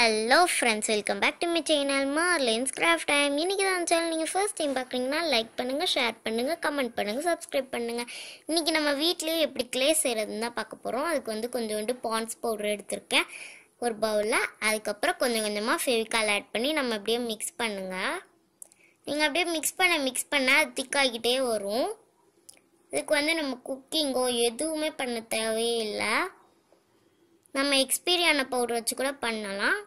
hello friends welcome back to my channel Marlins craft time இன்றைக்கி தான் channel நீங்கள் first time பார்க்குறீங்கன்னா like பண்ணுங்கள் ஷேர் பண்ணுங்கள் கமெண்ட் பண்ணுங்கள் சப்ஸ்கிரைப் பண்ணுங்கள் இன்றைக்கி நம்ம வீட்லேயே எப்படி கிளே செய்கிறதுன்னு தான் பார்க்க போகிறோம் அதுக்கு வந்து கொஞ்சோண்டு பான்ஸ் பவுடர் எடுத்திருக்கேன் ஒரு பவுலில் அதுக்கப்புறம் கொஞ்சம் கொஞ்சமாக ஃபெவிக்கால் ஆட் பண்ணி நம்ம அப்படியே மிக்ஸ் பண்ணுங்கள் நீங்கள் அப்படியே மிக்ஸ் பண்ண மிக்ஸ் பண்ணால் அது திக்காகிக்கிட்டே வரும் இதுக்கு வந்து நம்ம குக்கிங்கோ எதுவுமே பண்ண தேவையே இல்லை நம்ம எக்ஸ்பீரியான பவுடர் வச்சு கூட பண்ணலாம்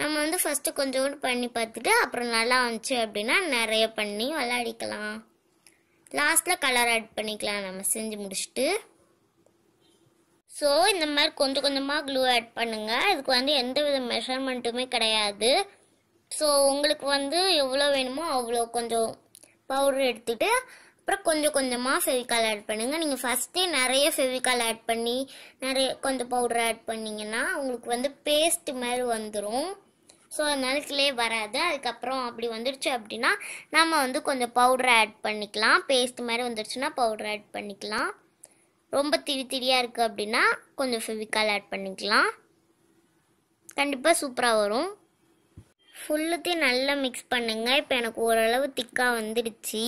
நம்ம வந்து ஃபஸ்ட்டு கொஞ்சோண்டு பண்ணி பார்த்துட்டு அப்புறம் நல்லா வந்துச்சு அப்படின்னா நிறைய பண்ணி விளையாடிக்கலாம் லாஸ்ட்டில் கலர் ஆட் பண்ணிக்கலாம் நம்ம செஞ்சு முடிச்சுட்டு ஸோ இந்த மாதிரி கொஞ்சம் கொஞ்சமாக க்ளூ ஆட் பண்ணுங்கள் இதுக்கு வந்து எந்த வித மெஷர்மெண்ட்டுமே கிடையாது ஸோ உங்களுக்கு வந்து எவ்வளோ வேணுமோ அவ்வளோ கொஞ்சம் பவுடர் எடுத்துகிட்டு அப்புறம் கொஞ்சம் கொஞ்சமாக ஃபெவிகால் ஆட் பண்ணுங்கள் நீங்கள் ஃபஸ்ட்டே நிறைய ஃபெவிகால் ஆட் பண்ணி நிறைய கொஞ்சம் பவுடர் ஆட் பண்ணிங்கன்னா உங்களுக்கு வந்து பேஸ்ட்டு மாதிரி வந்துடும் ஸோ அதனால கிளே வராது அதுக்கப்புறம் அப்படி வந்துடுச்சு அப்படின்னா நம்ம வந்து கொஞ்சம் பவுடர் ஆட் பண்ணிக்கலாம் பேஸ்ட் மாதிரி வந்துடுச்சுன்னா பவுடர் ஆட் பண்ணிக்கலாம் ரொம்ப திரி திரியாக இருக்குது அப்படின்னா கொஞ்சம் ஃபெவிகால் ஆட் பண்ணிக்கலாம் கண்டிப்பாக சூப்பராக வரும் ஃபுல்லுத்தையும் நல்லா மிக்ஸ் பண்ணுங்கள் இப்போ எனக்கு ஓரளவு திக்காக வந்துடுச்சு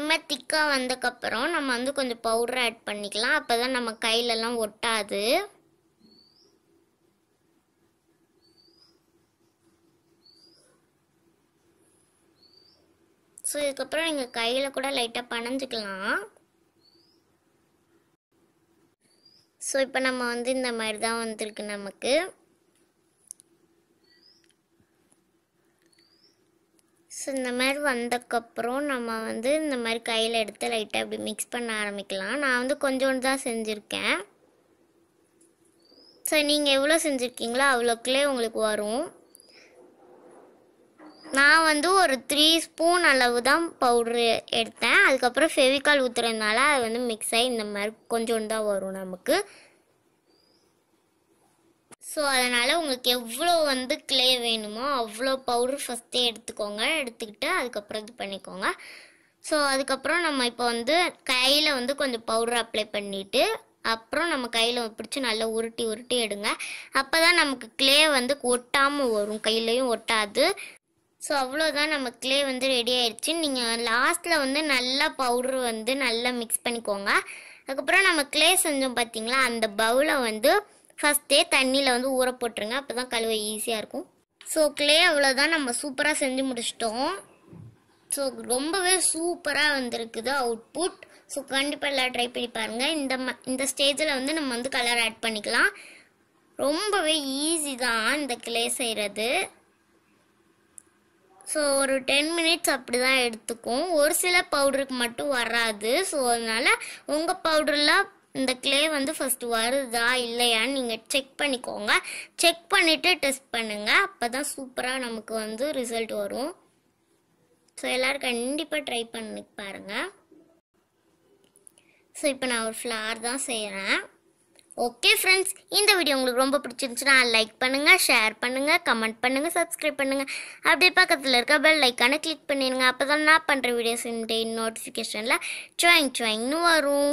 நம்ம திக்காக வந்ததுக்கப்புறம் நம்ம வந்து கொஞ்சம் பவுடர் ஆட் பண்ணிக்கலாம் அப்போ தான் நம்ம கையிலலாம் ஒட்டாது ஸோ இதுக்கப்புறம் நீங்கள் கையில் கூட லைட்டாக பணஞ்சிக்கலாம் ஸோ இப்போ நம்ம வந்து இந்த மாதிரி தான் வந்திருக்கு நமக்கு ஸோ இந்த மாதிரி வந்தக்கப்புறம் நம்ம வந்து இந்த மாதிரி கையில் எடுத்து லைட்டாக அப்படி மிக்ஸ் பண்ண ஆரம்பிக்கலாம் நான் வந்து கொஞ்சோண்டு தான் செஞ்சுருக்கேன் ஸோ நீங்கள் எவ்வளோ செஞ்சுருக்கீங்களோ அவ்வளோக்குள்ளே உங்களுக்கு வரும் நான் வந்து ஒரு த்ரீ ஸ்பூன் அளவு தான் பவுட்ரு எடுத்தேன் அதுக்கப்புறம் ஃபெவிக்கால் ஊற்றுறதுனால அது வந்து மிக்ஸ் ஆகி இந்த மாதிரி கொஞ்சோண்டு தான் வரும் நமக்கு ஸோ அதனால் உங்களுக்கு எவ்வளோ வந்து கிளே வேணுமோ அவ்வளோ பவுடர் ஃபஸ்ட்டே எடுத்துக்கோங்க எடுத்துக்கிட்டு அதுக்கப்புறம் இது பண்ணிக்கோங்க ஸோ அதுக்கப்புறம் நம்ம இப்போ வந்து கையில் வந்து கொஞ்சம் பவுடர் அப்ளை பண்ணிவிட்டு அப்புறம் நம்ம கையில் பிடிச்சி நல்லா உருட்டி உருட்டி எடுங்க அப்போ தான் நமக்கு கிளே வந்து ஒட்டாமல் வரும் கையிலையும் ஒட்டாது ஸோ அவ்வளோதான் நம்ம கிளே வந்து ரெடி ஆயிடுச்சு நீங்கள் லாஸ்ட்டில் வந்து நல்லா பவுடர் வந்து நல்லா மிக்ஸ் பண்ணிக்கோங்க அதுக்கப்புறம் நம்ம கிளே செஞ்சோம் பார்த்தீங்களா அந்த பவுலை வந்து ஃபஸ்ட்டே தண்ணியில் வந்து ஊற போட்டுருங்க அப்போ தான் கழுவ ஈஸியாக இருக்கும் ஸோ கிளே அவ்வளோதான் நம்ம சூப்பராக செஞ்சு முடிச்சிட்டோம் ஸோ ரொம்பவே சூப்பராக வந்திருக்குது அவுட்புட் ஸோ கண்டிப்பாக எல்லாம் ட்ரை பண்ணி பாருங்கள் இந்த ம இந்த ஸ்டேஜில் வந்து நம்ம வந்து கலர் ஆட் பண்ணிக்கலாம் ரொம்பவே ஈஸி தான் இந்த கிளே செய்கிறது ஸோ ஒரு டென் மினிட்ஸ் அப்படி தான் எடுத்துக்கும் ஒரு சில பவுடருக்கு மட்டும் வராது ஸோ அதனால் உங்கள் பவுடரில் இந்த கிளே வந்து ஃபஸ்ட்டு வருதா இல்லையான்னு நீங்கள் செக் பண்ணிக்கோங்க செக் பண்ணிவிட்டு டெஸ்ட் பண்ணுங்கள் அப்போ தான் சூப்பராக நமக்கு வந்து ரிசல்ட் வரும் ஸோ எல்லோரும் கண்டிப்பாக ட்ரை பண்ணி பாருங்கள் ஸோ இப்போ நான் ஒரு ஃப்ளார் தான் செய்கிறேன் ஓகே ஃப்ரெண்ட்ஸ் இந்த வீடியோ உங்களுக்கு ரொம்ப பிடிச்சிருந்துச்சுன்னா லைக் பண்ணுங்கள் ஷேர் பண்ணுங்கள் கமெண்ட் பண்ணுங்கள் சப்ஸ்கிரைப் பண்ணுங்கள் அப்படியே பக்கத்தில் இருக்க பெல் லைக்கான கிளிக் பண்ணிடுங்க அப்போ தான் நான் பண்ணுற வீடியோஸ் நோட்டிஃபிகேஷனில் ஜாயின் ஜாயின்னு வரும்